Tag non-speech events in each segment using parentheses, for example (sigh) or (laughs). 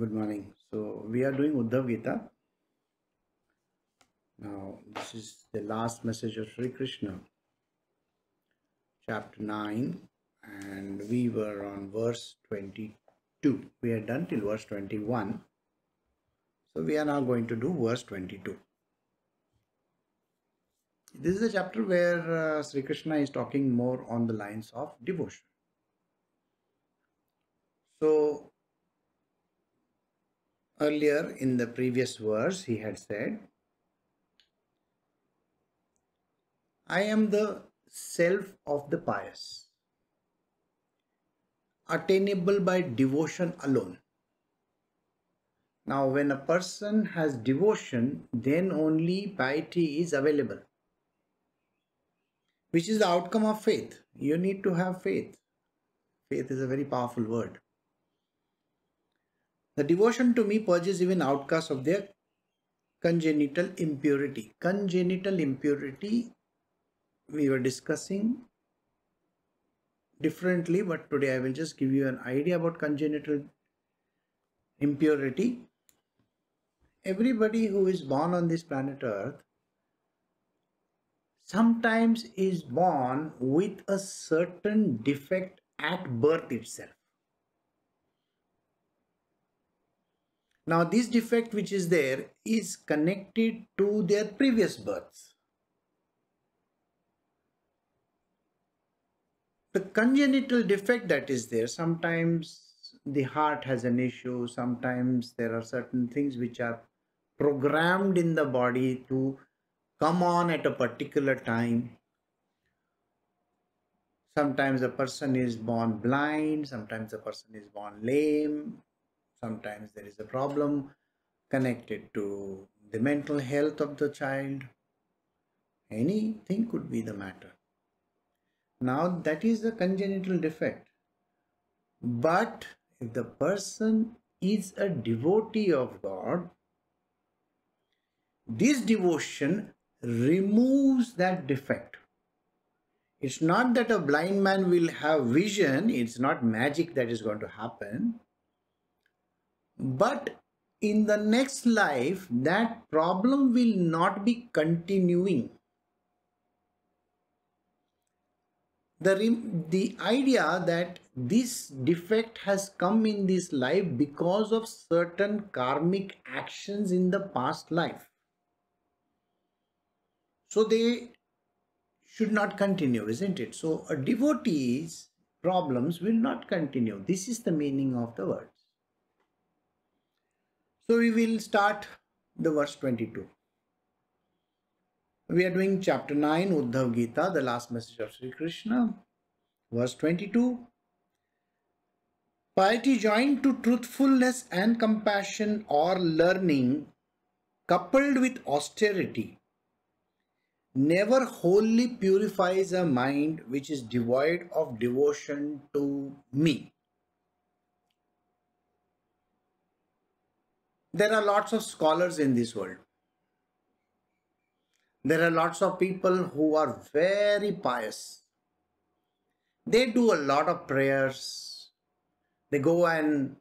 good morning. So we are doing Uddhav Gita. Now this is the last message of Sri Krishna, chapter 9 and we were on verse 22. We had done till verse 21. So we are now going to do verse 22. This is a chapter where uh, Sri Krishna is talking more on the lines of devotion. So Earlier in the previous verse, he had said, I am the self of the pious, attainable by devotion alone. Now, when a person has devotion, then only piety is available, which is the outcome of faith. You need to have faith. Faith is a very powerful word. The devotion to me purges even outcasts of their congenital impurity. Congenital impurity we were discussing differently but today I will just give you an idea about congenital impurity. Everybody who is born on this planet earth sometimes is born with a certain defect at birth itself. Now this defect which is there is connected to their previous births. The congenital defect that is there, sometimes the heart has an issue, sometimes there are certain things which are programmed in the body to come on at a particular time. Sometimes a person is born blind, sometimes a person is born lame, sometimes there is a problem connected to the mental health of the child anything could be the matter now that is a congenital defect but if the person is a devotee of god this devotion removes that defect it's not that a blind man will have vision it's not magic that is going to happen but in the next life, that problem will not be continuing. The, the idea that this defect has come in this life because of certain karmic actions in the past life. So they should not continue, isn't it? So a devotee's problems will not continue. This is the meaning of the word. So we will start the verse 22. We are doing chapter 9, Uddhav Gita, the last message of Sri Krishna. Verse 22. Piety joined to truthfulness and compassion or learning, coupled with austerity, never wholly purifies a mind which is devoid of devotion to me. There are lots of scholars in this world. There are lots of people who are very pious. They do a lot of prayers. They go and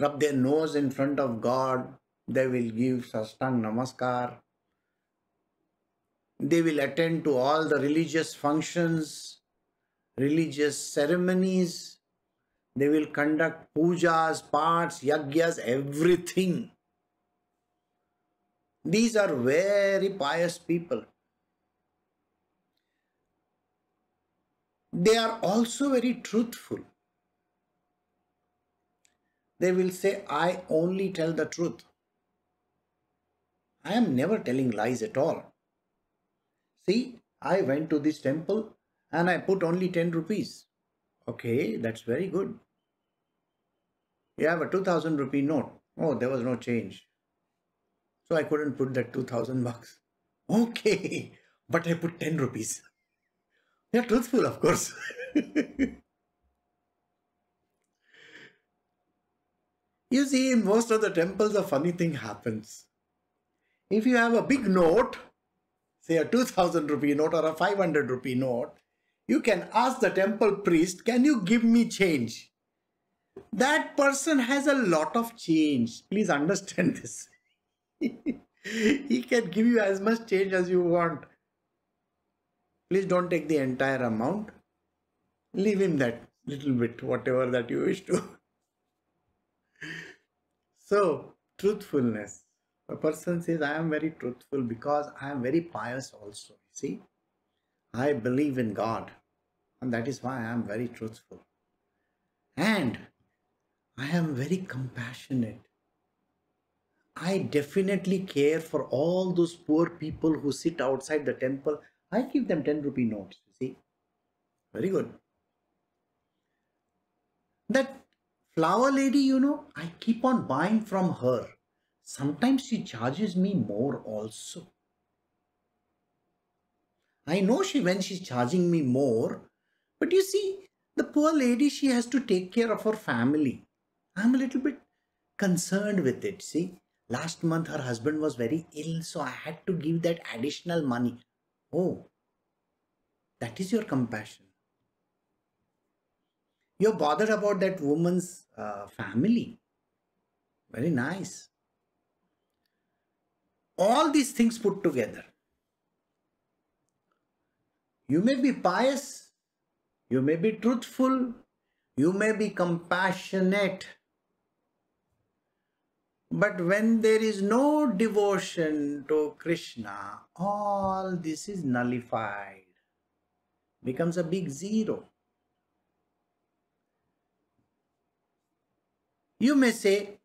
rub their nose in front of God. They will give Sastang Namaskar. They will attend to all the religious functions, religious ceremonies. They will conduct pujas, parts, yagyas, everything. These are very pious people. They are also very truthful. They will say, I only tell the truth. I am never telling lies at all. See, I went to this temple and I put only 10 rupees. Okay, that's very good. You have a 2000 rupee note. Oh, there was no change. So I couldn't put that 2000 bucks. Okay, but I put 10 rupees. They're truthful, of course. (laughs) you see, in most of the temples, a funny thing happens. If you have a big note, say a 2000 rupee note or a 500 rupee note, you can ask the temple priest, Can you give me change? That person has a lot of change. Please understand (laughs) this. (laughs) he can give you as much change as you want. Please don't take the entire amount. Leave him that little bit, whatever that you wish to. (laughs) so, truthfulness. A person says, I am very truthful because I am very pious also. See, I believe in God and that is why I am very truthful. And I am very compassionate. I definitely care for all those poor people who sit outside the temple. I give them 10 rupee notes, you see. Very good. That flower lady, you know, I keep on buying from her. Sometimes she charges me more also. I know she when she's charging me more, but you see, the poor lady, she has to take care of her family. I'm a little bit concerned with it, see last month her husband was very ill so i had to give that additional money oh that is your compassion you're bothered about that woman's uh, family very nice all these things put together you may be pious you may be truthful you may be compassionate but when there is no devotion to Krishna, all this is nullified, becomes a big zero. You may say,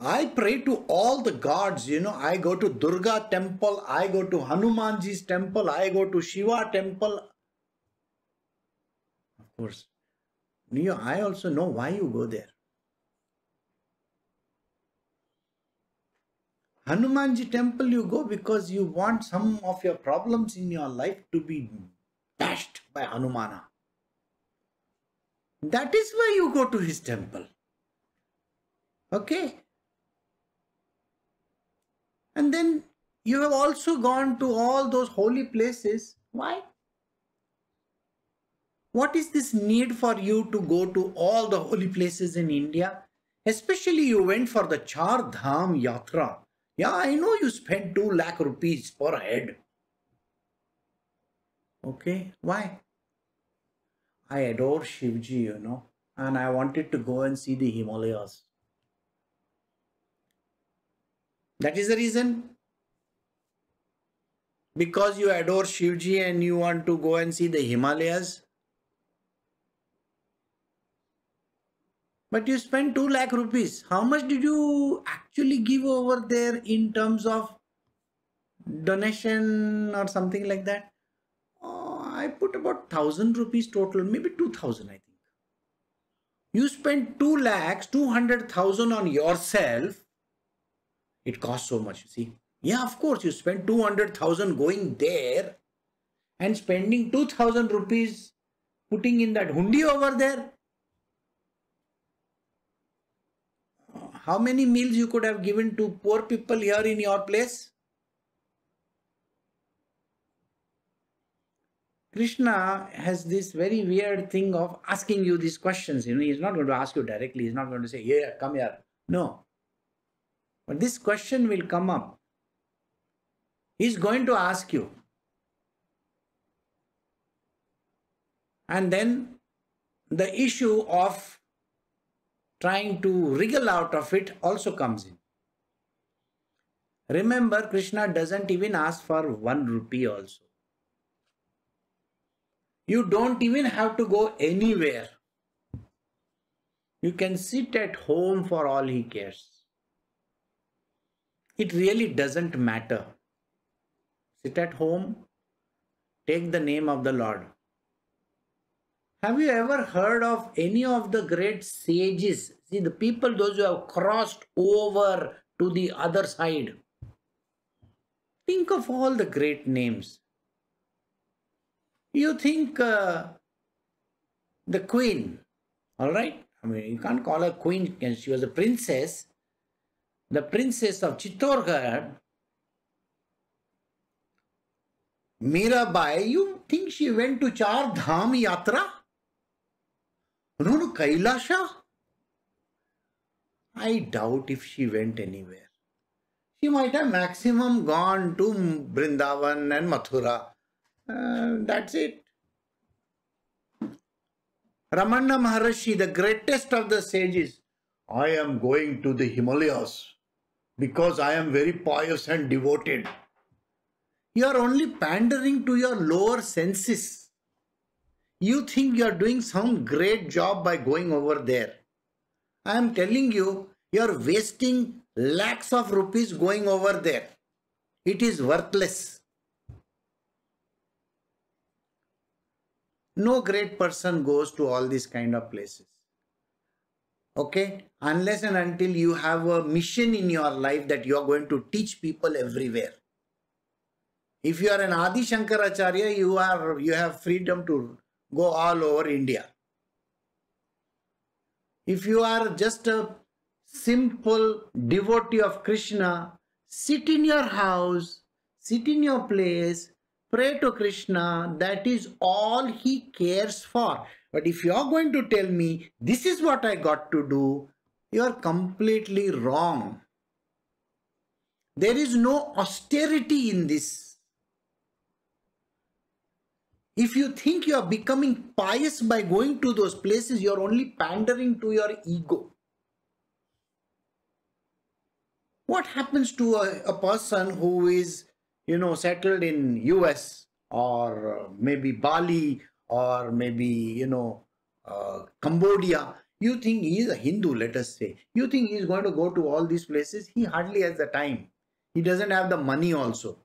I pray to all the gods, you know, I go to Durga temple, I go to Hanumanji's temple, I go to Shiva temple. Of course, you, I also know why you go there. Hanumanji temple you go because you want some of your problems in your life to be bashed by Hanumana. That is why you go to his temple. Okay? And then you have also gone to all those holy places. Why? What is this need for you to go to all the holy places in India? Especially you went for the Char Dham Yatra yeah, I know you spend 2 lakh rupees per head. Okay, why? I adore Shivji, you know, and I wanted to go and see the Himalayas. That is the reason. Because you adore Shivji and you want to go and see the Himalayas, but you spent 2 lakh rupees how much did you actually give over there in terms of donation or something like that uh, i put about 1000 rupees total maybe 2000 i think you spent 2 lakhs 200000 on yourself it costs so much you see yeah of course you spent 200000 going there and spending 2000 rupees putting in that hundi over there How many meals you could have given to poor people here in your place? Krishna has this very weird thing of asking you these questions. You know, he's not going to ask you directly. He's not going to say, yeah, come here. No. But this question will come up. He's going to ask you. And then the issue of trying to wriggle out of it also comes in. Remember, Krishna doesn't even ask for one rupee also. You don't even have to go anywhere. You can sit at home for all he cares. It really doesn't matter. Sit at home, take the name of the Lord. Have you ever heard of any of the great sages? See, the people, those who have crossed over to the other side. Think of all the great names. You think uh, the queen, all right? I mean, you can't call her queen because she was a princess. The princess of Chittorgarh, Mirabai, you think she went to Char Dham Yatra? No, no, Kailasha? I doubt if she went anywhere. She might have maximum gone to Brindavan and Mathura. Uh, that's it. Ramana Maharishi, the greatest of the sages, I am going to the Himalayas because I am very pious and devoted. You are only pandering to your lower senses you think you are doing some great job by going over there. I am telling you, you are wasting lakhs of rupees going over there. It is worthless. No great person goes to all these kind of places. Okay? Unless and until you have a mission in your life that you are going to teach people everywhere. If you are an Adi Shankaracharya, you are you have freedom to go all over India. If you are just a simple devotee of Krishna, sit in your house, sit in your place, pray to Krishna. That is all he cares for. But if you are going to tell me, this is what I got to do, you are completely wrong. There is no austerity in this. If you think you are becoming pious by going to those places, you're only pandering to your ego. What happens to a, a person who is, you know, settled in US or maybe Bali or maybe, you know, uh, Cambodia? You think he is a Hindu, let us say. You think he is going to go to all these places? He hardly has the time. He doesn't have the money also.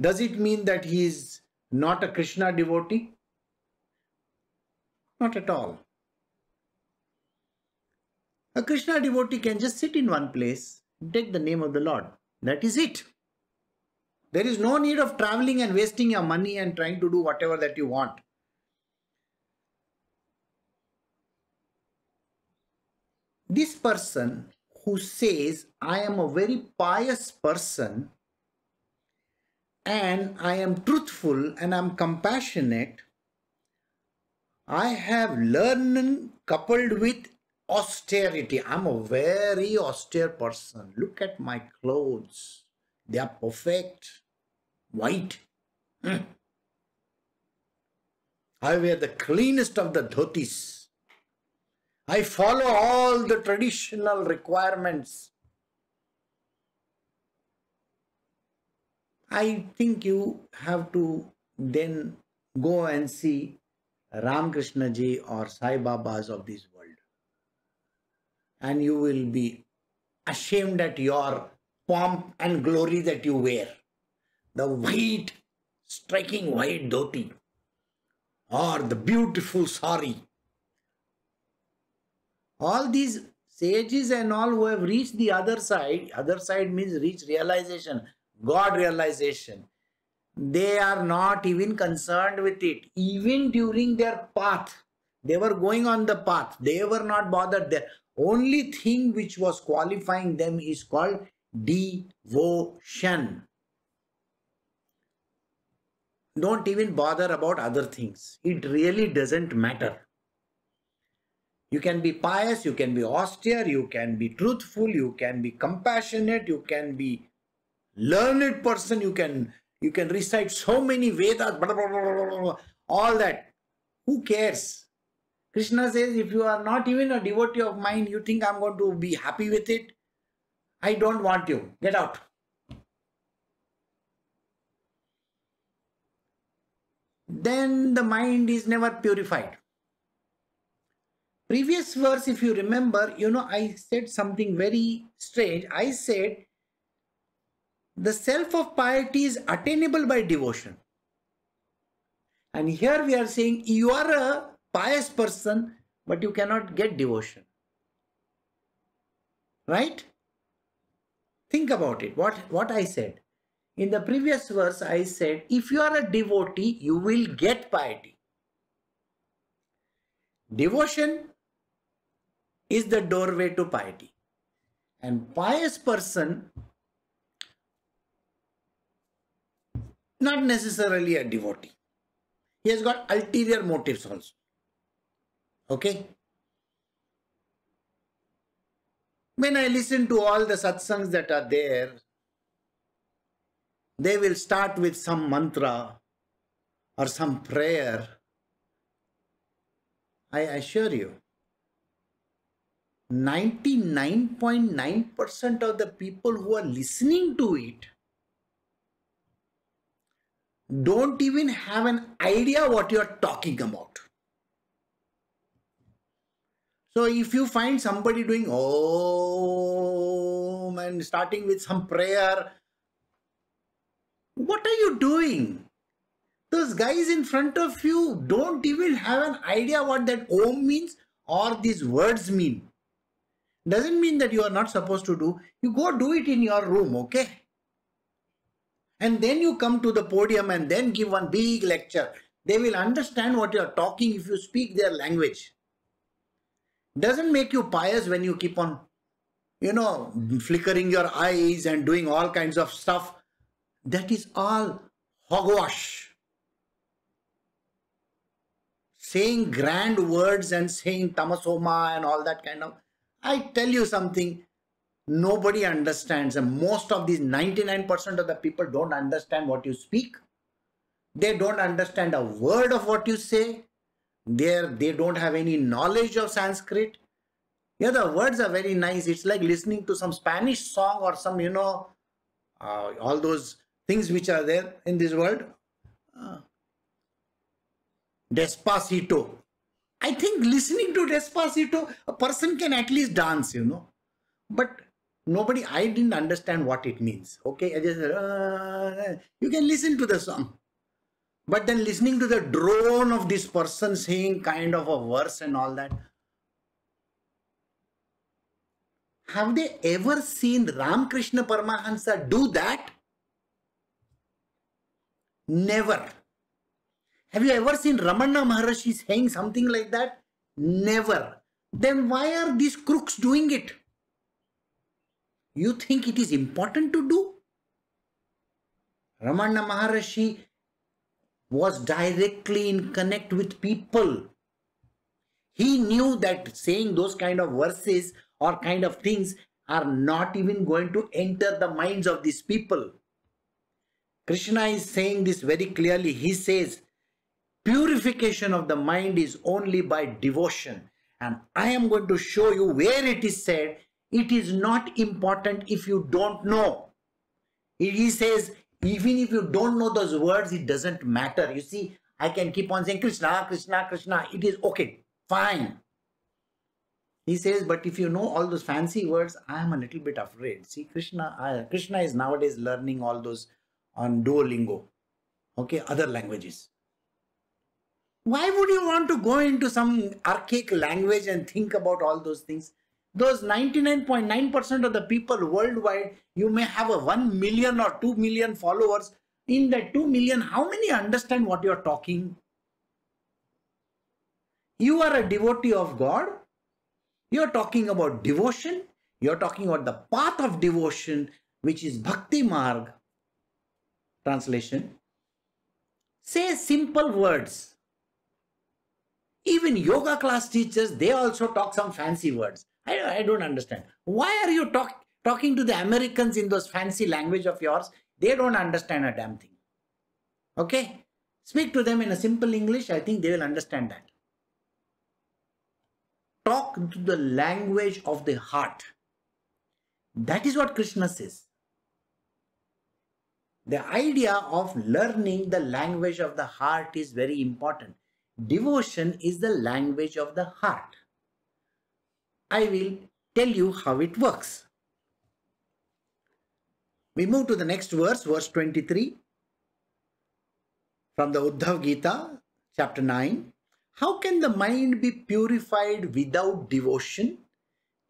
Does it mean that he is not a Krishna devotee? Not at all. A Krishna devotee can just sit in one place, take the name of the Lord. That is it. There is no need of traveling and wasting your money and trying to do whatever that you want. This person who says, I am a very pious person, and I am truthful and I'm compassionate, I have learning coupled with austerity. I'm a very austere person. Look at my clothes. They are perfect. White. Mm. I wear the cleanest of the dhotis. I follow all the traditional requirements I think you have to then go and see Ramakrishna ji or Sai Babas of this world. And you will be ashamed at your pomp and glory that you wear. The white, striking white dhoti or the beautiful sari. All these sages and all who have reached the other side, other side means reach realization, God realization. They are not even concerned with it. Even during their path, they were going on the path. They were not bothered. The only thing which was qualifying them is called devotion. Don't even bother about other things. It really doesn't matter. You can be pious, you can be austere, you can be truthful, you can be compassionate, you can be learned person, you can you can recite so many Vedas, blah, blah, blah, all that. Who cares? Krishna says, if you are not even a devotee of mine, you think I'm going to be happy with it? I don't want you. Get out. Then the mind is never purified. Previous verse, if you remember, you know, I said something very strange. I said the self of piety is attainable by devotion. And here we are saying you are a pious person, but you cannot get devotion. Right? Think about it. What, what I said. In the previous verse, I said, if you are a devotee, you will get piety. Devotion is the doorway to piety. And pious person not necessarily a devotee. He has got ulterior motives also. Okay? When I listen to all the satsangs that are there, they will start with some mantra or some prayer. I assure you, 99.9% .9 of the people who are listening to it don't even have an idea what you're talking about. So if you find somebody doing Om and starting with some prayer, what are you doing? Those guys in front of you don't even have an idea what that Om means or these words mean. Doesn't mean that you are not supposed to do. You go do it in your room, okay? And then you come to the podium and then give one big lecture. They will understand what you are talking if you speak their language. Doesn't make you pious when you keep on, you know, flickering your eyes and doing all kinds of stuff. That is all hogwash. Saying grand words and saying tamasoma and all that kind of. I tell you something, nobody understands and most of these 99% of the people don't understand what you speak they don't understand a word of what you say there they don't have any knowledge of sanskrit yeah the words are very nice it's like listening to some spanish song or some you know uh, all those things which are there in this world uh, despacito i think listening to despacito a person can at least dance you know but nobody i didn't understand what it means okay i just uh, you can listen to the song but then listening to the drone of this person saying kind of a verse and all that have they ever seen ramkrishna paramahansa do that never have you ever seen ramana maharishi saying something like that never then why are these crooks doing it you think it is important to do? Ramana Maharishi was directly in connect with people. He knew that saying those kind of verses or kind of things are not even going to enter the minds of these people. Krishna is saying this very clearly. He says, purification of the mind is only by devotion. And I am going to show you where it is said it is not important if you don't know. He says, even if you don't know those words, it doesn't matter. You see, I can keep on saying Krishna, Krishna, Krishna. It is okay, fine. He says, but if you know all those fancy words, I am a little bit afraid. See, Krishna, uh, Krishna is nowadays learning all those on Duolingo, okay, other languages. Why would you want to go into some archaic language and think about all those things? those 99.9% percent of the people worldwide, you may have a 1 million or 2 million followers. In that 2 million, how many understand what you're talking? You are a devotee of God. You're talking about devotion. You're talking about the path of devotion, which is Bhakti Marg. Translation. Say simple words. Even yoga class teachers, they also talk some fancy words. I, I don't understand. Why are you talk, talking to the Americans in those fancy language of yours? They don't understand a damn thing. Okay? Speak to them in a simple English. I think they will understand that. Talk to the language of the heart. That is what Krishna says. The idea of learning the language of the heart is very important. Devotion is the language of the heart. I will tell you how it works. We move to the next verse, verse 23 from the Uddhav Gita, chapter 9. How can the mind be purified without devotion,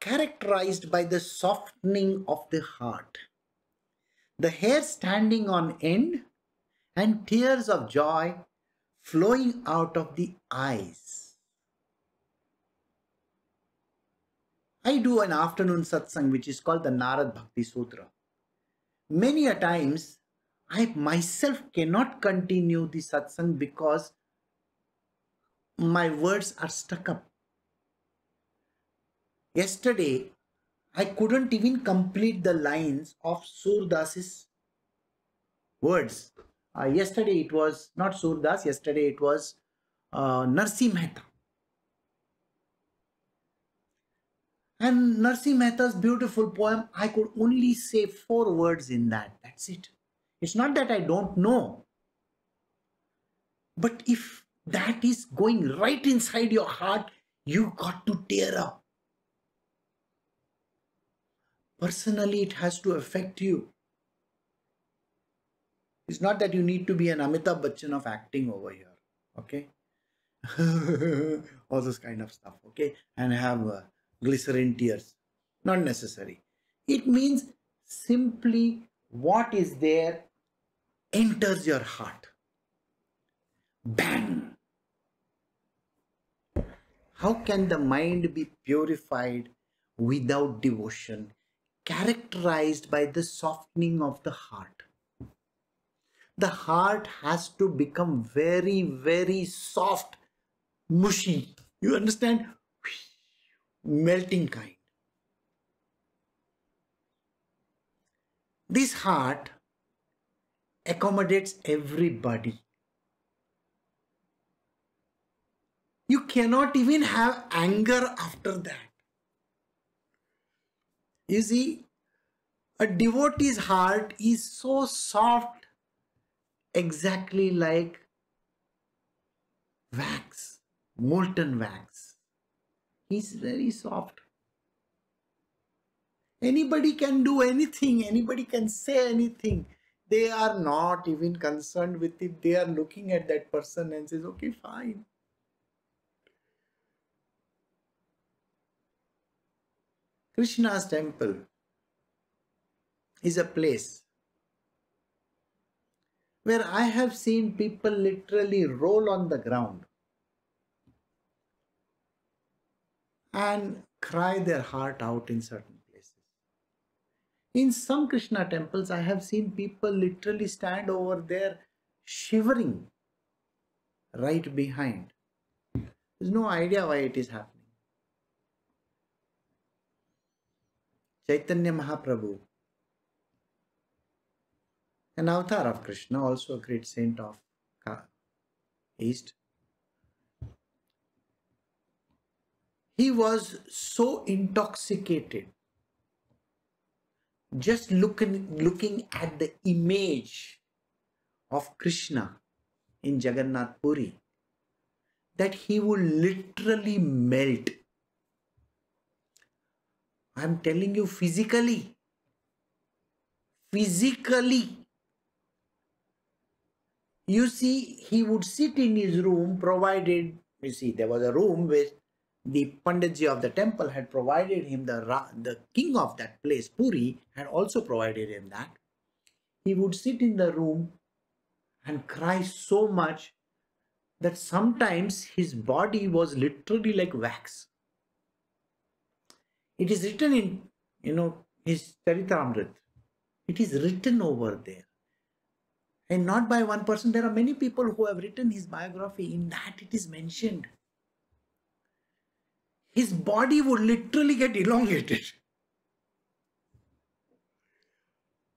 characterized by the softening of the heart? The hair standing on end and tears of joy flowing out of the eyes. I do an afternoon satsang which is called the Narad Bhakti Sutra. Many a times I myself cannot continue the satsang because my words are stuck up. Yesterday, I couldn't even complete the lines of Surdas's words. Uh, yesterday it was not Surdas, yesterday it was uh, Narsi Mehta. And Narsi Mehta's beautiful poem, I could only say four words in that. That's it. It's not that I don't know. But if that is going right inside your heart, you got to tear up. Personally, it has to affect you. It's not that you need to be an Amitabh Bachchan of acting over here, okay? (laughs) All this kind of stuff, okay? And have. Uh, glycerin tears. Not necessary. It means simply what is there enters your heart. Bang! How can the mind be purified without devotion, characterized by the softening of the heart? The heart has to become very, very soft, mushy. You understand? melting kind. This heart accommodates everybody. You cannot even have anger after that. You see, a devotee's heart is so soft, exactly like wax, molten wax. He's very soft. Anybody can do anything, anybody can say anything. They are not even concerned with it. They are looking at that person and says, okay, fine. Krishna's temple is a place where I have seen people literally roll on the ground and cry their heart out in certain places. In some Krishna temples, I have seen people literally stand over there shivering right behind. There's no idea why it is happening. Chaitanya Mahaprabhu, an avatar of Krishna, also a great saint of East, he was so intoxicated just looking looking at the image of krishna in jagannath puri that he would literally melt i'm telling you physically physically you see he would sit in his room provided you see there was a room with the Panditji of the temple had provided him the, the king of that place, Puri, had also provided him that. He would sit in the room and cry so much that sometimes his body was literally like wax. It is written in, you know, his Charitamrit. It is written over there. And not by one person. There are many people who have written his biography. In that it is mentioned his body would literally get elongated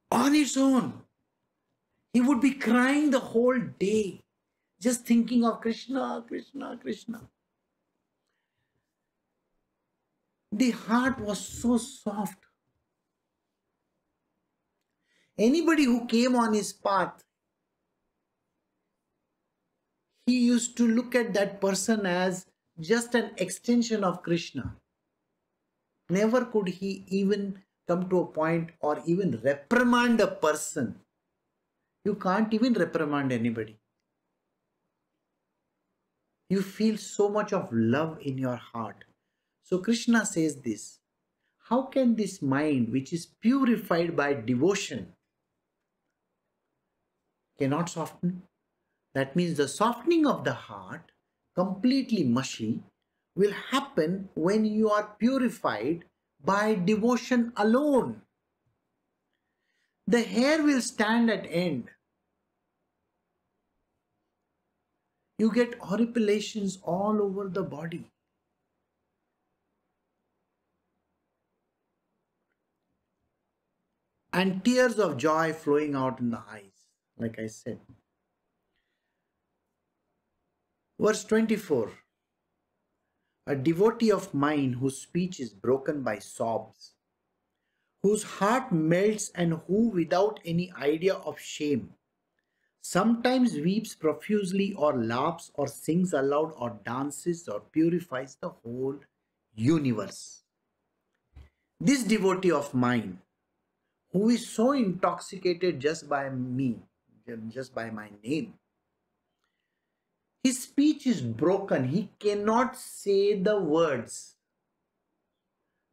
on his own. He would be crying the whole day, just thinking of Krishna, Krishna, Krishna. The heart was so soft. Anybody who came on his path, he used to look at that person as just an extension of Krishna. Never could he even come to a point or even reprimand a person. You can't even reprimand anybody. You feel so much of love in your heart. So Krishna says this how can this mind which is purified by devotion cannot soften that means the softening of the heart completely mushy will happen when you are purified by devotion alone. The hair will stand at end. You get horripilations all over the body. And tears of joy flowing out in the eyes, like I said. Verse 24 A devotee of mine whose speech is broken by sobs, whose heart melts and who, without any idea of shame, sometimes weeps profusely or laughs or sings aloud or dances or purifies the whole universe. This devotee of mine, who is so intoxicated just by me, just by my name, his speech is broken. He cannot say the words.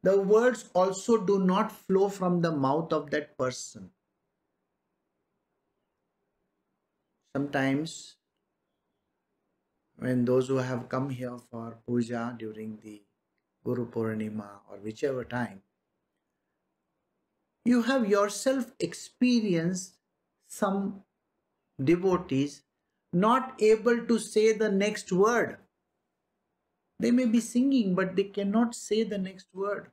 The words also do not flow from the mouth of that person. Sometimes, when those who have come here for puja during the Guru Purnima or whichever time, you have yourself experienced some devotees not able to say the next word. They may be singing, but they cannot say the next word.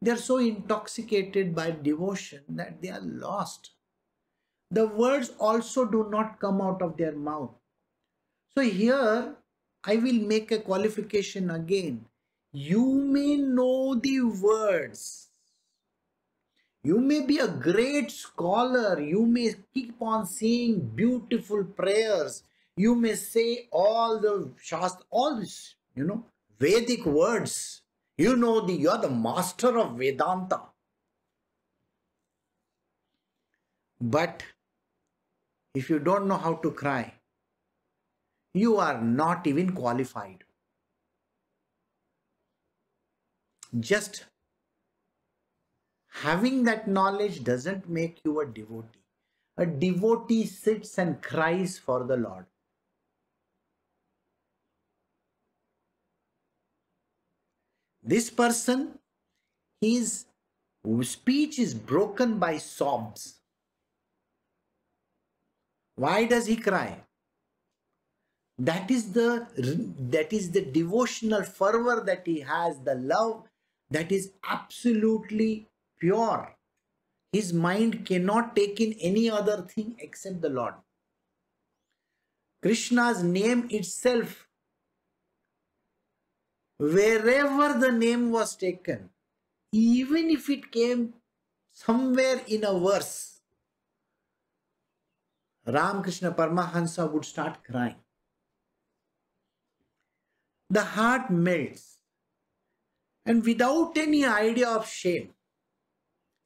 They are so intoxicated by devotion that they are lost. The words also do not come out of their mouth. So here, I will make a qualification again. You may know the words you may be a great scholar. You may keep on saying beautiful prayers. You may say all the Shastra, all this, you know, Vedic words. You know, the, you're the master of Vedanta. But if you don't know how to cry, you are not even qualified. Just having that knowledge doesn't make you a devotee. A devotee sits and cries for the Lord. This person, his speech is broken by sobs. Why does he cry? That is the that is the devotional fervor that he has, the love that is absolutely pure. His mind cannot take in any other thing except the Lord. Krishna's name itself, wherever the name was taken, even if it came somewhere in a verse, Ramakrishna Paramahansa would start crying. The heart melts and without any idea of shame,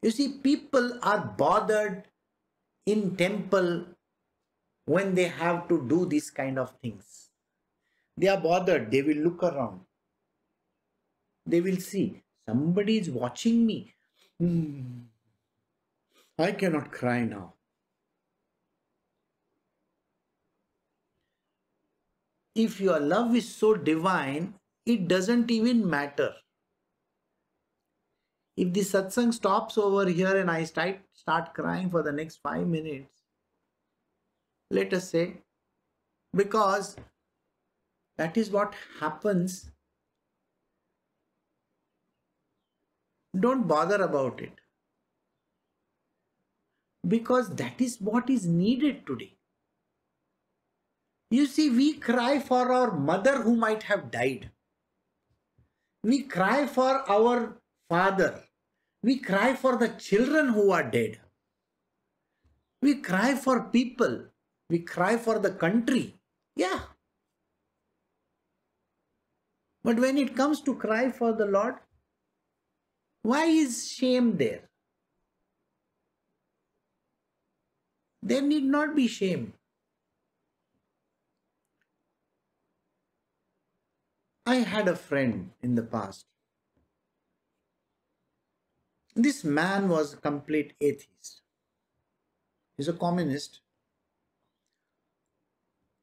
you see, people are bothered in temple when they have to do these kind of things. They are bothered. They will look around. They will see somebody is watching me. Hmm. I cannot cry now. If your love is so divine, it doesn't even matter if the satsang stops over here and I start, start crying for the next five minutes, let us say, because that is what happens. Don't bother about it because that is what is needed today. You see, we cry for our mother who might have died. We cry for our father. We cry for the children who are dead. We cry for people. We cry for the country. Yeah. But when it comes to cry for the Lord, why is shame there? There need not be shame. I had a friend in the past this man was a complete atheist. He's a communist.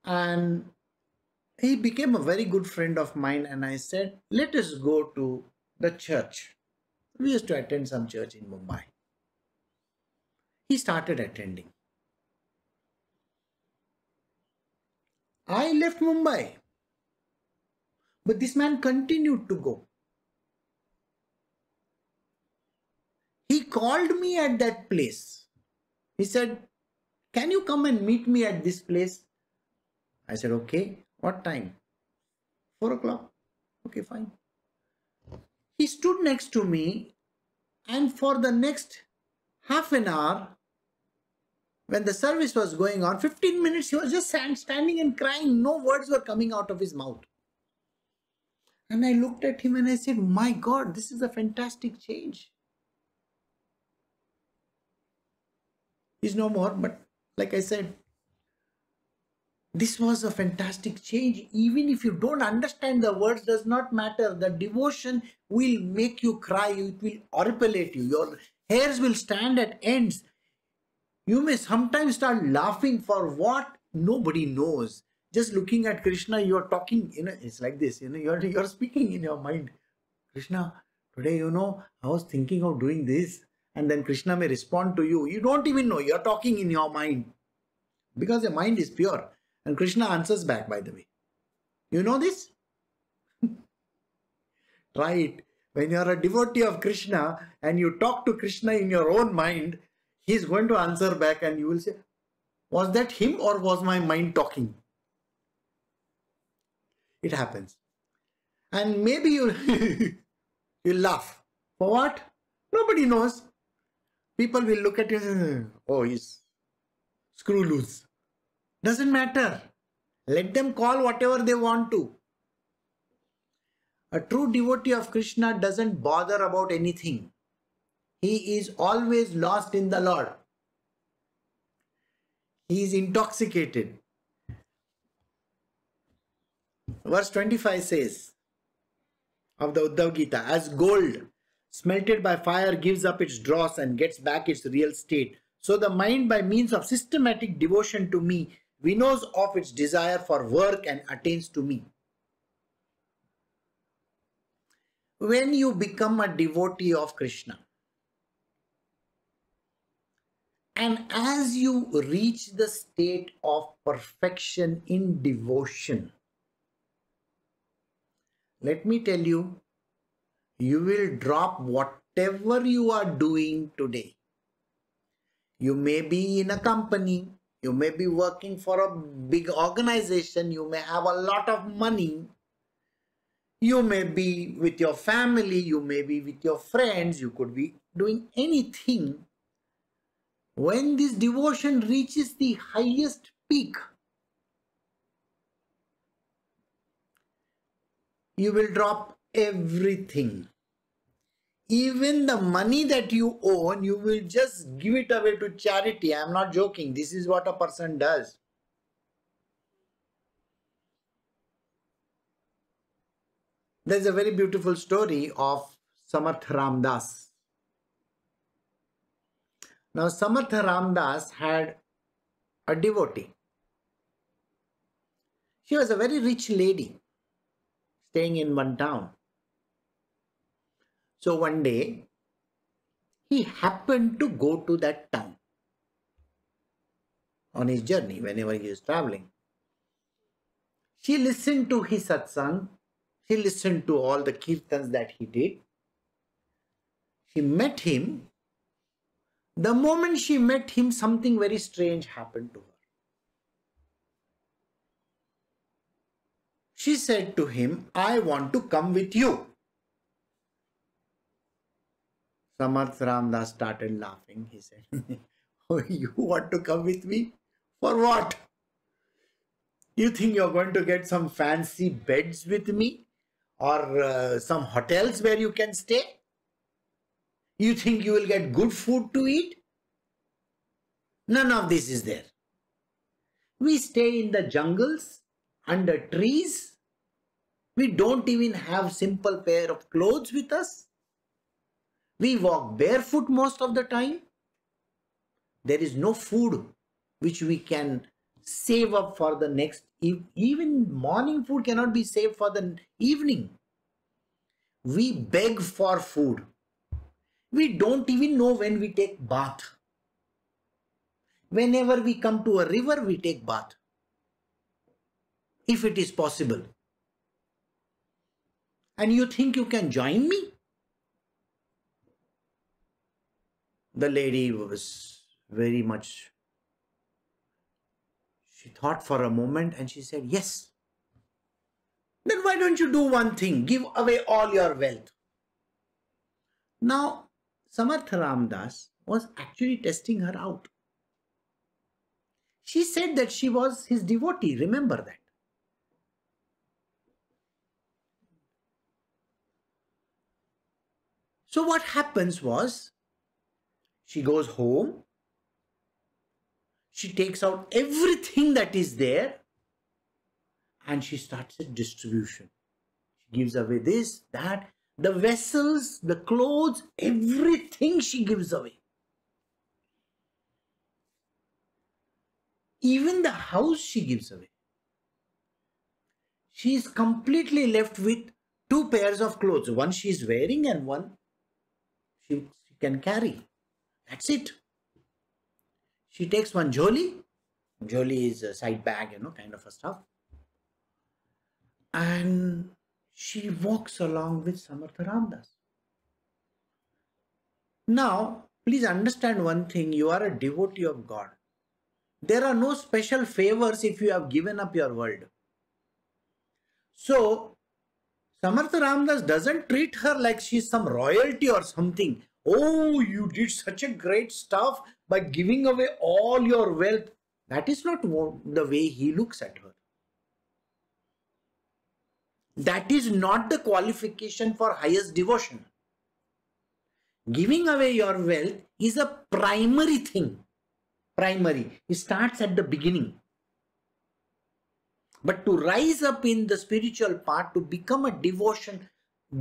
And he became a very good friend of mine and I said, let us go to the church. We used to attend some church in Mumbai. He started attending. I left Mumbai. But this man continued to go. called me at that place. He said, Can you come and meet me at this place? I said, Okay, what time? Four o'clock. Okay, fine. He stood next to me, and for the next half an hour, when the service was going on, 15 minutes, he was just standing and crying. No words were coming out of his mouth. And I looked at him and I said, My God, this is a fantastic change. is no more. But like I said, this was a fantastic change. Even if you don't understand the words, does not matter. The devotion will make you cry. It will orpulate you. Your hairs will stand at ends. You may sometimes start laughing for what nobody knows. Just looking at Krishna, you are talking. You know, it's like this. You know, you're you're speaking in your mind. Krishna, today you know I was thinking of doing this and then Krishna may respond to you. You don't even know, you're talking in your mind because your mind is pure. And Krishna answers back, by the way. You know this? (laughs) right? When you're a devotee of Krishna and you talk to Krishna in your own mind, he's going to answer back and you will say, Was that him or was my mind talking? It happens. And maybe you (laughs) you laugh. For what? Nobody knows people will look at you. and oh, he's screw loose. Doesn't matter. Let them call whatever they want to. A true devotee of Krishna doesn't bother about anything. He is always lost in the Lord. He is intoxicated. Verse 25 says of the Uddhav Gita, as gold smelted by fire gives up its dross and gets back its real state. So the mind by means of systematic devotion to me winnows off its desire for work and attains to me. When you become a devotee of Krishna, and as you reach the state of perfection in devotion, let me tell you you will drop whatever you are doing today. You may be in a company, you may be working for a big organization, you may have a lot of money, you may be with your family, you may be with your friends, you could be doing anything. When this devotion reaches the highest peak, you will drop everything even the money that you own, you will just give it away to charity. I'm not joking. This is what a person does. There's a very beautiful story of Samarth Ramdas. Now, Samarth Ramdas had a devotee. She was a very rich lady staying in one town. So one day, he happened to go to that town on his journey whenever he was traveling. She listened to his satsang. She listened to all the kirtans that he did. She met him. The moment she met him, something very strange happened to her. She said to him, I want to come with you. Samarth Ramdas started laughing. He said, (laughs) oh, You want to come with me? For what? You think you're going to get some fancy beds with me? Or uh, some hotels where you can stay? You think you will get good food to eat? None of this is there. We stay in the jungles, under trees. We don't even have simple pair of clothes with us. We walk barefoot most of the time. There is no food which we can save up for the next even morning food cannot be saved for the evening we beg for food we don't even know when we take bath whenever we come to a river we take bath if it is possible and you think you can join me the lady was very much. She thought for a moment and she said, Yes. Then why don't you do one thing? Give away all your wealth. Now, Samarth Ramdas was actually testing her out. She said that she was his devotee, remember that. So what happens was, she goes home. She takes out everything that is there and she starts a distribution. She gives away this, that, the vessels, the clothes, everything she gives away. Even the house she gives away. She is completely left with two pairs of clothes, one she is wearing and one she, she can carry. That's it. She takes one Jolie. Jolie is a side bag, you know, kind of a stuff. And she walks along with Samartha Ramdas. Now, please understand one thing. You are a devotee of God. There are no special favors if you have given up your world. So, Samartha Ramdas doesn't treat her like she's some royalty or something Oh, you did such a great stuff by giving away all your wealth. That is not the way he looks at her. That is not the qualification for highest devotion. Giving away your wealth is a primary thing. Primary. It starts at the beginning. But to rise up in the spiritual path, to become a devotion,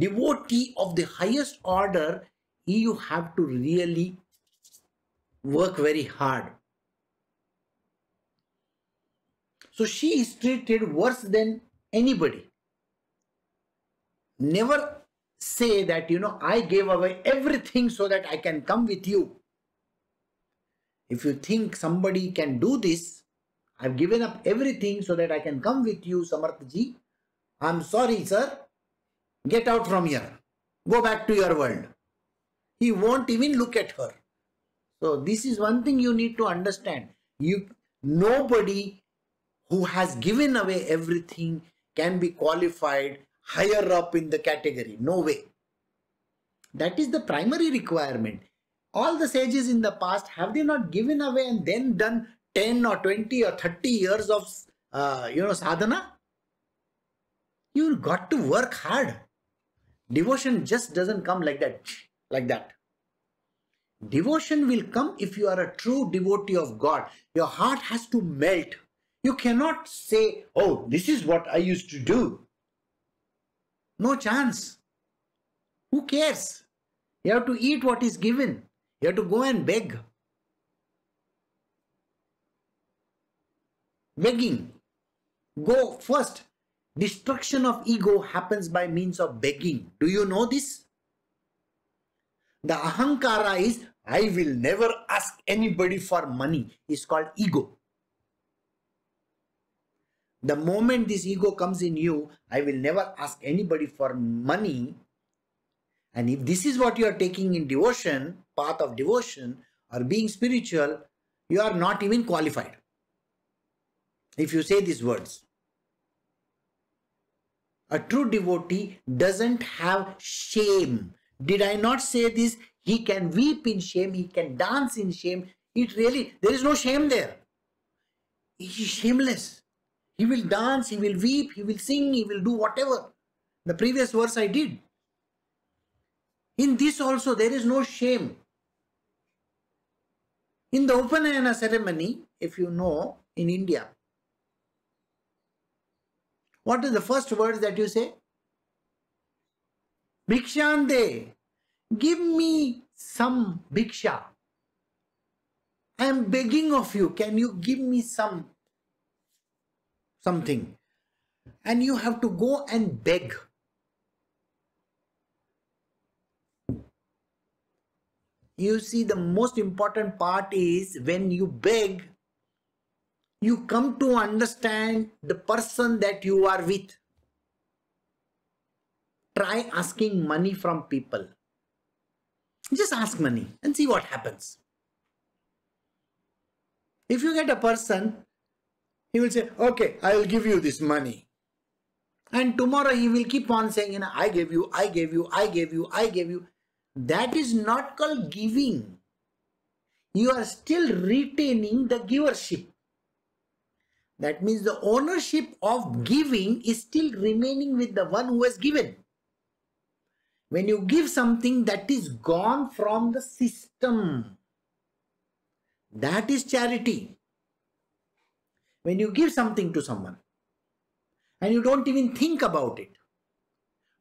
devotee of the highest order you have to really work very hard. So she is treated worse than anybody. Never say that, you know, I gave away everything so that I can come with you. If you think somebody can do this, I've given up everything so that I can come with you, Samarthji. I'm sorry, sir. Get out from here. Go back to your world he won't even look at her. So this is one thing you need to understand. You nobody who has given away everything can be qualified higher up in the category. No way. That is the primary requirement. All the sages in the past have they not given away and then done 10 or 20 or 30 years of uh, you know sadhana? You got to work hard. Devotion just doesn't come like that like that. Devotion will come if you are a true devotee of God. Your heart has to melt. You cannot say, oh, this is what I used to do. No chance. Who cares? You have to eat what is given. You have to go and beg. Begging. Go first. Destruction of ego happens by means of begging. Do you know this? The ahankara is, I will never ask anybody for money, It's called ego. The moment this ego comes in you, I will never ask anybody for money. And if this is what you are taking in devotion, path of devotion, or being spiritual, you are not even qualified. If you say these words, a true devotee doesn't have shame did I not say this? He can weep in shame, he can dance in shame. It really, there is no shame there. He is shameless. He will dance, he will weep, he will sing, he will do whatever. The previous verse I did. In this also, there is no shame. In the Upanayana ceremony, if you know, in India, what is the first words that you say? Bhikshande, give me some bhiksha. I am begging of you, can you give me some something? And you have to go and beg. You see, the most important part is when you beg, you come to understand the person that you are with. Try asking money from people. Just ask money and see what happens. If you get a person, he will say, Okay, I will give you this money. And tomorrow he will keep on saying, you know, I gave you, I gave you, I gave you, I gave you. That is not called giving. You are still retaining the givership. That means the ownership of giving is still remaining with the one who has given. When you give something that is gone from the system, that is charity. When you give something to someone and you don't even think about it,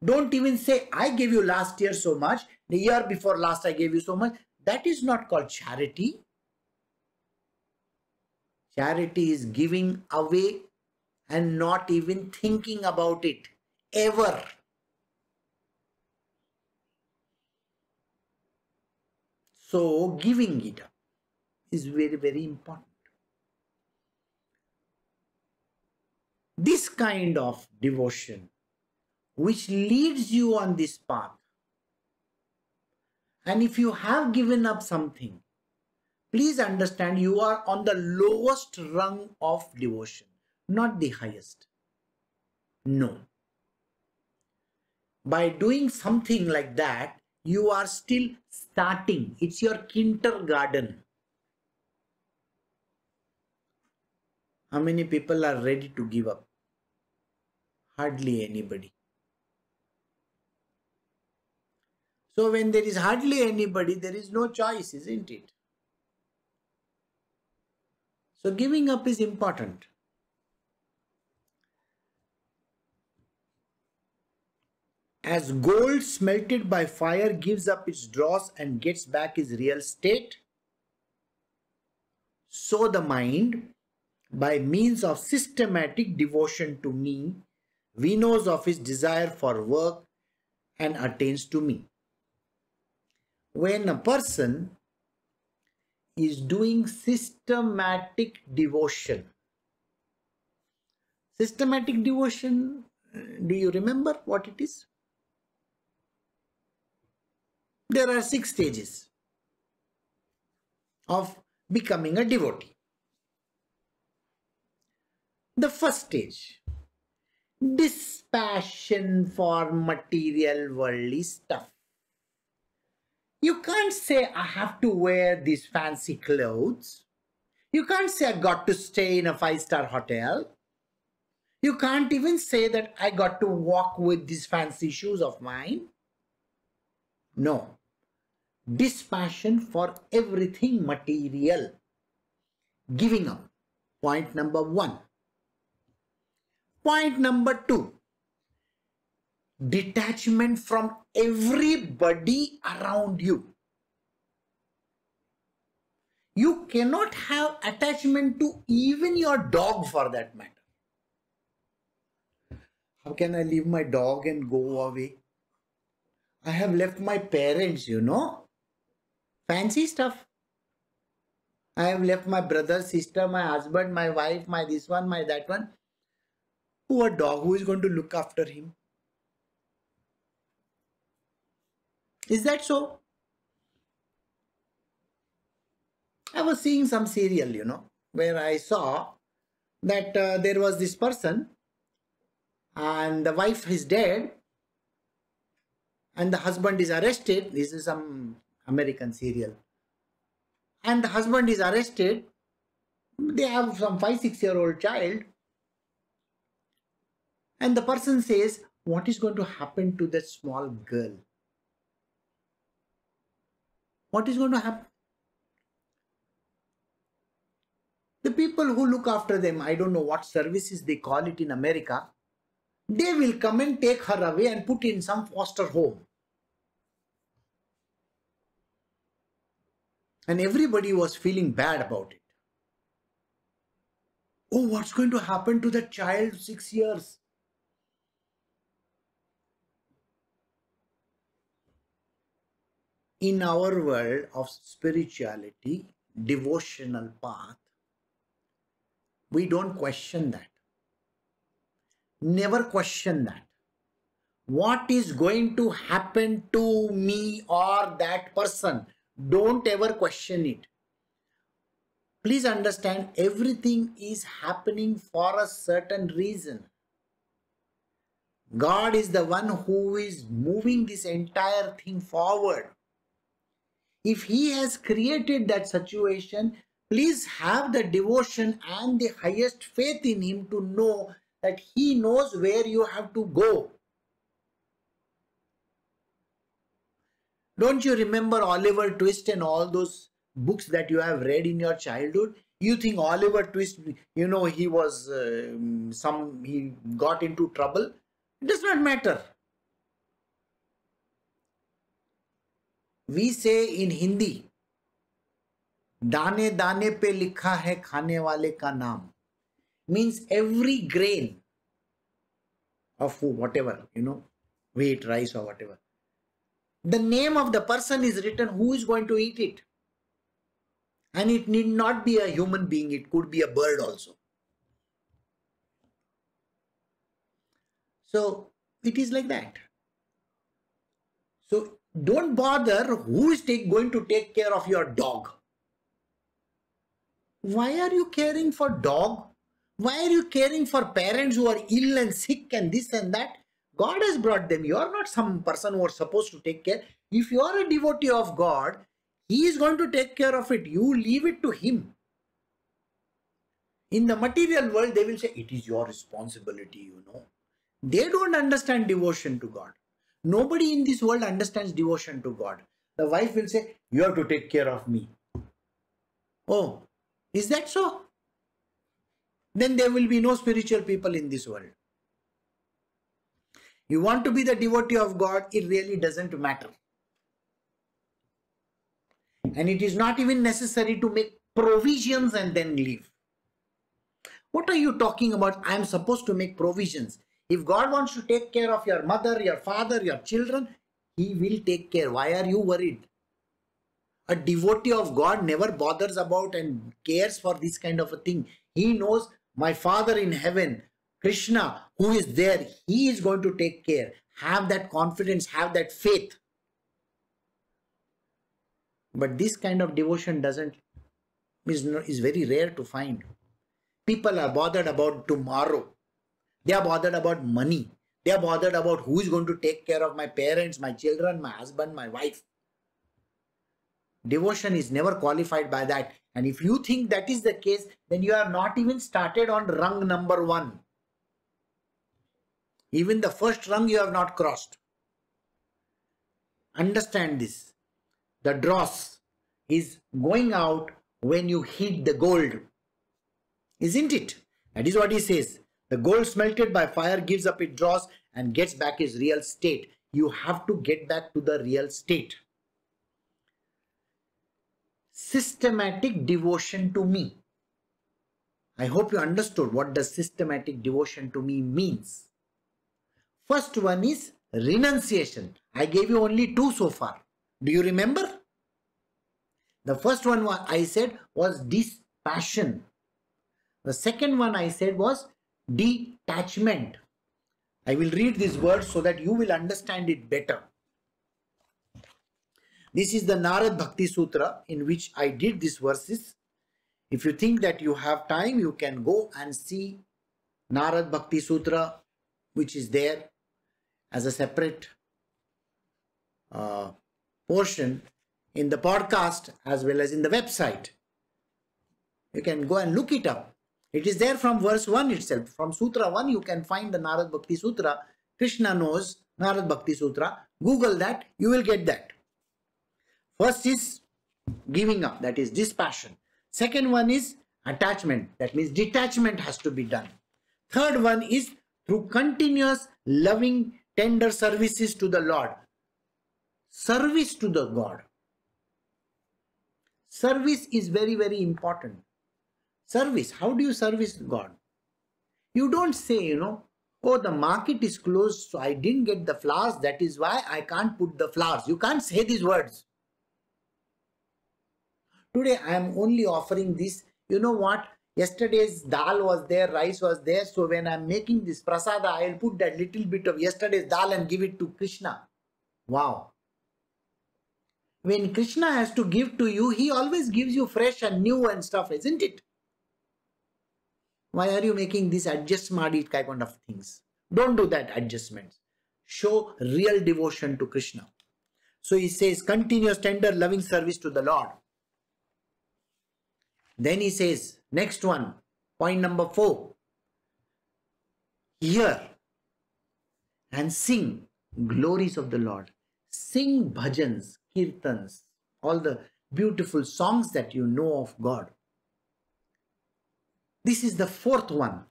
don't even say, I gave you last year so much, the year before last I gave you so much. That is not called charity. Charity is giving away and not even thinking about it ever. So giving it up is very, very important. This kind of devotion which leads you on this path. And if you have given up something, please understand you are on the lowest rung of devotion, not the highest. No. By doing something like that, you are still starting. It's your kindergarten. How many people are ready to give up? Hardly anybody. So when there is hardly anybody, there is no choice, isn't it? So giving up is important. As gold smelted by fire gives up its dross and gets back its real state, so the mind, by means of systematic devotion to me, winnows of his desire for work and attains to me. When a person is doing systematic devotion, systematic devotion, do you remember what it is? There are six stages of becoming a devotee. The first stage, dispassion for material worldly stuff. You can't say, I have to wear these fancy clothes. You can't say, I got to stay in a five star hotel. You can't even say that I got to walk with these fancy shoes of mine. No dispassion for everything material. Giving up. Point number one. Point number two. Detachment from everybody around you. You cannot have attachment to even your dog for that matter. How can I leave my dog and go away? I have left my parents, you know. Fancy stuff. I have left my brother, sister, my husband, my wife, my this one, my that one. Poor dog, who is going to look after him? Is that so? I was seeing some serial, you know, where I saw that uh, there was this person and the wife is dead and the husband is arrested. This is some American serial. And the husband is arrested. They have some five, six year old child. And the person says, What is going to happen to that small girl? What is going to happen? The people who look after them, I don't know what services they call it in America, they will come and take her away and put in some foster home. And everybody was feeling bad about it. Oh, what's going to happen to that child six years? In our world of spirituality, devotional path, we don't question that. Never question that what is going to happen to me or that person don't ever question it. Please understand everything is happening for a certain reason. God is the one who is moving this entire thing forward. If He has created that situation, please have the devotion and the highest faith in Him to know that He knows where you have to go. Don't you remember Oliver Twist and all those books that you have read in your childhood? You think Oliver Twist, you know, he was uh, some, he got into trouble. It does not matter. We say in Hindi, "Dane-dane pe likha hai khane wale ka naam," means every grain of food, whatever, you know, wheat, rice, or whatever the name of the person is written who is going to eat it. And it need not be a human being, it could be a bird also. So it is like that. So don't bother who is take, going to take care of your dog. Why are you caring for dog? Why are you caring for parents who are ill and sick and this and that? God has brought them. You are not some person who are supposed to take care. If you are a devotee of God, He is going to take care of it. You leave it to Him. In the material world, they will say, It is your responsibility, you know. They don't understand devotion to God. Nobody in this world understands devotion to God. The wife will say, You have to take care of me. Oh, is that so? Then there will be no spiritual people in this world. You want to be the devotee of God, it really doesn't matter. And it is not even necessary to make provisions and then leave. What are you talking about? I am supposed to make provisions. If God wants to take care of your mother, your father, your children, He will take care. Why are you worried? A devotee of God never bothers about and cares for this kind of a thing. He knows my father in heaven Krishna, who is there, he is going to take care. Have that confidence, have that faith. But this kind of devotion doesn't, is, is very rare to find. People are bothered about tomorrow. They are bothered about money. They are bothered about who is going to take care of my parents, my children, my husband, my wife. Devotion is never qualified by that. And if you think that is the case, then you are not even started on rung number one. Even the first rung you have not crossed. Understand this. The dross is going out when you heat the gold. Isn't it? That is what he says. The gold smelted by fire gives up its dross and gets back its real state. You have to get back to the real state. Systematic devotion to me. I hope you understood what the systematic devotion to me means. First one is renunciation. I gave you only two so far. Do you remember? The first one I said was dispassion. The second one I said was detachment. I will read these words so that you will understand it better. This is the Narad Bhakti Sutra in which I did these verses. If you think that you have time, you can go and see Narad Bhakti Sutra which is there as a separate uh, portion in the podcast as well as in the website. You can go and look it up. It is there from verse 1 itself. From Sutra 1, you can find the Narad Bhakti Sutra. Krishna knows Narad Bhakti Sutra. Google that, you will get that. First is giving up, that is dispassion. Second one is attachment, that means detachment has to be done. Third one is through continuous loving tender services to the Lord. Service to the God. Service is very, very important. Service. How do you service God? You don't say, you know, oh, the market is closed, so I didn't get the flowers. That is why I can't put the flowers. You can't say these words. Today, I am only offering this. You know what? Yesterday's dal was there, rice was there. So when I'm making this prasada, I'll put that little bit of yesterday's dal and give it to Krishna. Wow. When Krishna has to give to you, he always gives you fresh and new and stuff, isn't it? Why are you making these adjustment kind of things? Don't do that adjustments. Show real devotion to Krishna. So he says, continuous tender loving service to the Lord. Then he says, next one, point number four. Hear and sing glories of the Lord. Sing bhajans, kirtans, all the beautiful songs that you know of God. This is the fourth one.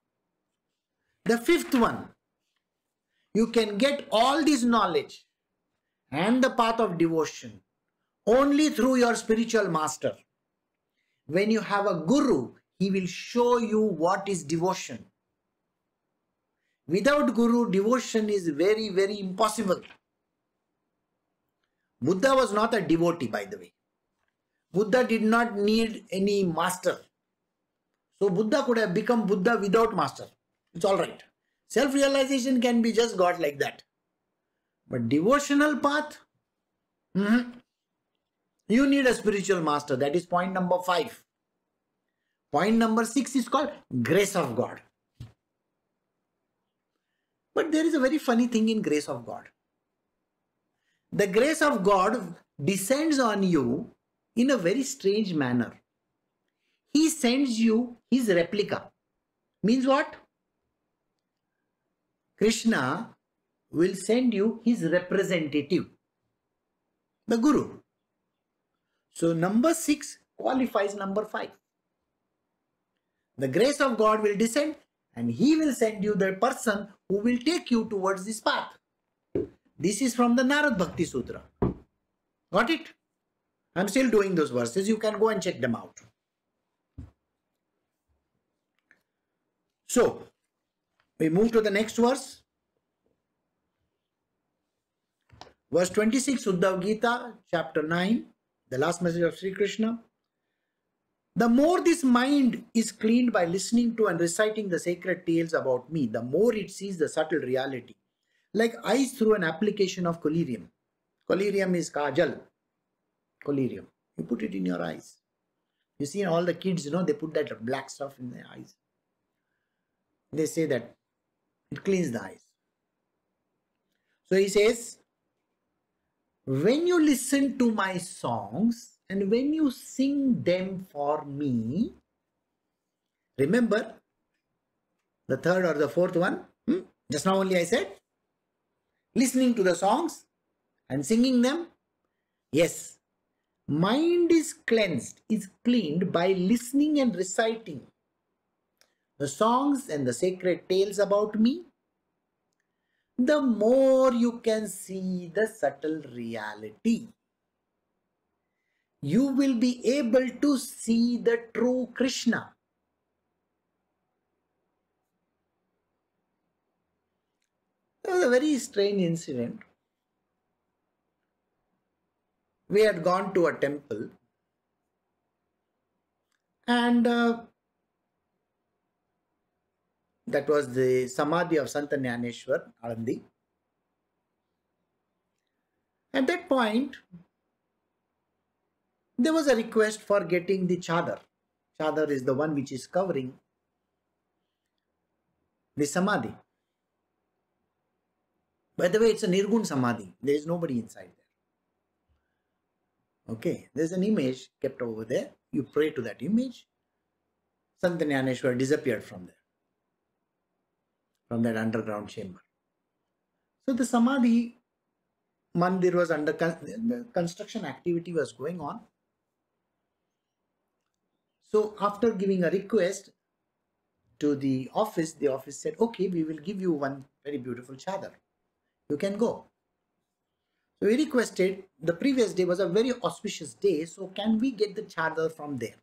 The fifth one, you can get all this knowledge and the path of devotion only through your spiritual master. When you have a guru, he will show you what is devotion. Without guru, devotion is very, very impossible. Buddha was not a devotee, by the way. Buddha did not need any master. So Buddha could have become Buddha without master. It's all right. Self-realization can be just got like that. But devotional path, mm -hmm. You need a spiritual master. That is point number five. Point number six is called grace of God. But there is a very funny thing in grace of God. The grace of God descends on you in a very strange manner. He sends you his replica. Means what? Krishna will send you his representative, the Guru. So number six qualifies number five. The grace of God will descend and he will send you the person who will take you towards this path. This is from the Narad Bhakti Sutra. Got it? I'm still doing those verses. You can go and check them out. So, we move to the next verse. Verse 26, Uddhav Gita, chapter 9 the last message of Sri Krishna. The more this mind is cleaned by listening to and reciting the sacred tales about me, the more it sees the subtle reality. Like eyes through an application of collyrium. Collyrium is kajal. Collyrium. You put it in your eyes. You see all the kids, you know, they put that black stuff in their eyes. They say that it cleans the eyes. So he says, when you listen to my songs and when you sing them for me, remember the third or the fourth one? Hmm? Just now only I said, listening to the songs and singing them. Yes, mind is cleansed, is cleaned by listening and reciting the songs and the sacred tales about me the more you can see the subtle reality. You will be able to see the true Krishna. It was a very strange incident. We had gone to a temple and uh, that was the Samadhi of Santanayaneshwar Alandi. At that point, there was a request for getting the chadar. Chadar is the one which is covering the samadhi. By the way, it's a Nirgun Samadhi. There is nobody inside there. Okay, there's an image kept over there. You pray to that image. Santanayaneshwar disappeared from there from that underground chamber. So the Samadhi Mandir was under construction activity was going on. So after giving a request to the office, the office said, okay, we will give you one very beautiful chadar. You can go. So we requested, the previous day was a very auspicious day, so can we get the chadar from there?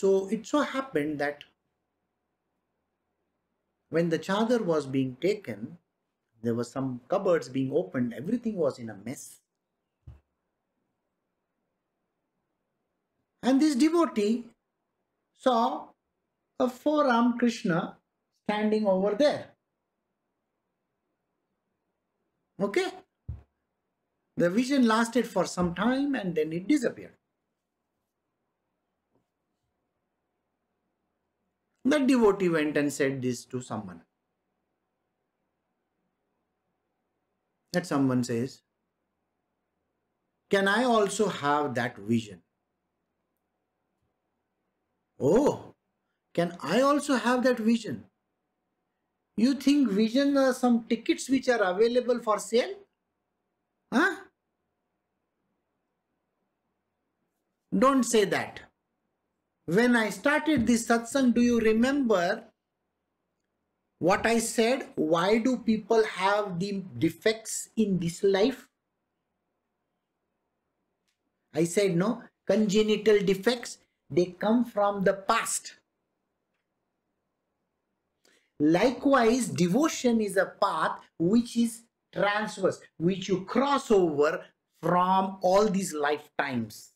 So it so happened that when the chadar was being taken, there were some cupboards being opened, everything was in a mess. And this devotee saw a four-armed Krishna standing over there. Okay? The vision lasted for some time and then it disappeared. The devotee went and said this to someone. That someone says, Can I also have that vision? Oh, can I also have that vision? You think vision are uh, some tickets which are available for sale? Huh? Don't say that. When I started this satsang, do you remember what I said? Why do people have the defects in this life? I said no, congenital defects, they come from the past. Likewise, devotion is a path which is transverse, which you cross over from all these lifetimes.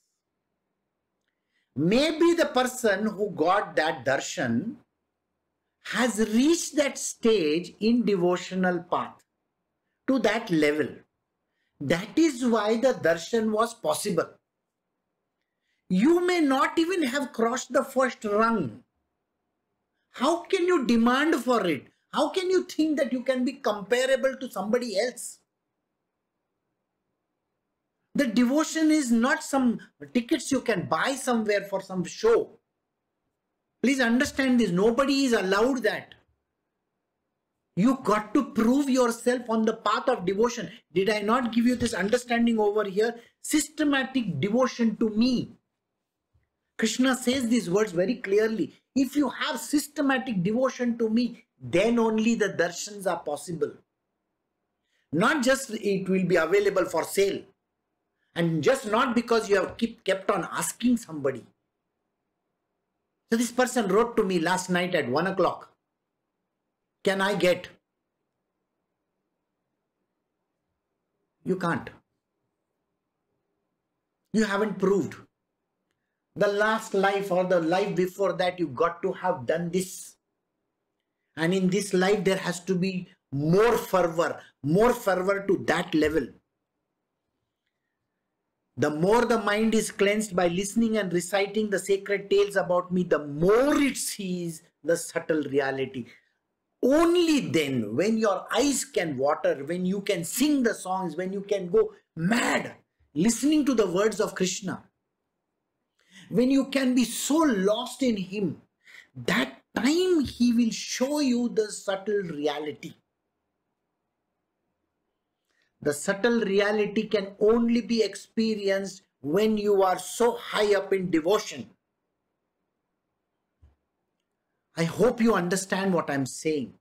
Maybe the person who got that darshan has reached that stage in devotional path to that level. That is why the darshan was possible. You may not even have crossed the first rung. How can you demand for it? How can you think that you can be comparable to somebody else? The devotion is not some tickets you can buy somewhere for some show. Please understand this. Nobody is allowed that. You got to prove yourself on the path of devotion. Did I not give you this understanding over here? Systematic devotion to me. Krishna says these words very clearly. If you have systematic devotion to me, then only the darshans are possible. Not just it will be available for sale and just not because you have keep kept on asking somebody. So this person wrote to me last night at one o'clock. Can I get? You can't. You haven't proved. The last life or the life before that, you got to have done this. And in this life, there has to be more fervor, more fervor to that level the more the mind is cleansed by listening and reciting the sacred tales about me, the more it sees the subtle reality. Only then, when your eyes can water, when you can sing the songs, when you can go mad listening to the words of Krishna, when you can be so lost in Him, that time He will show you the subtle reality. The subtle reality can only be experienced when you are so high up in devotion. I hope you understand what I'm saying.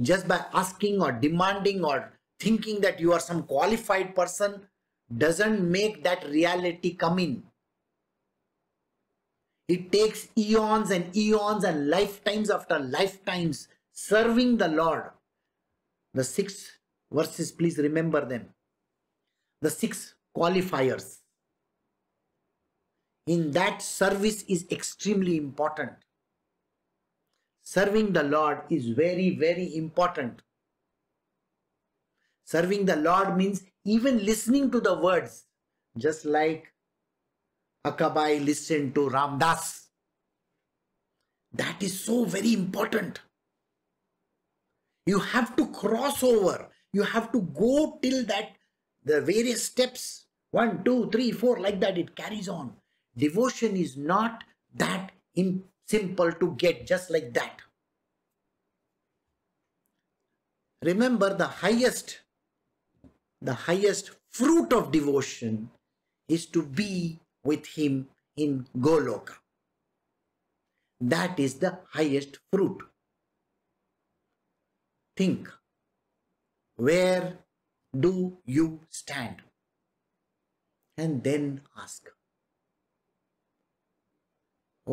Just by asking or demanding or thinking that you are some qualified person doesn't make that reality come in. It takes eons and eons and lifetimes after lifetimes serving the Lord. The sixth verses, please remember them. The six qualifiers in that service is extremely important. Serving the Lord is very, very important. Serving the Lord means even listening to the words, just like Akabai listened to Ramdas. That is so very important. You have to cross over you have to go till that the various steps one two three four like that it carries on devotion is not that in simple to get just like that remember the highest the highest fruit of devotion is to be with him in goloka that is the highest fruit think where do you stand? And then ask.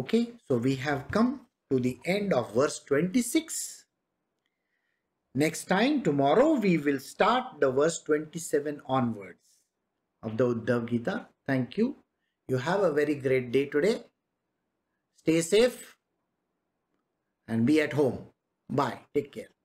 Okay, so we have come to the end of verse 26. Next time, tomorrow, we will start the verse 27 onwards of the Uddhav Gita. Thank you. You have a very great day today. Stay safe and be at home. Bye. Take care.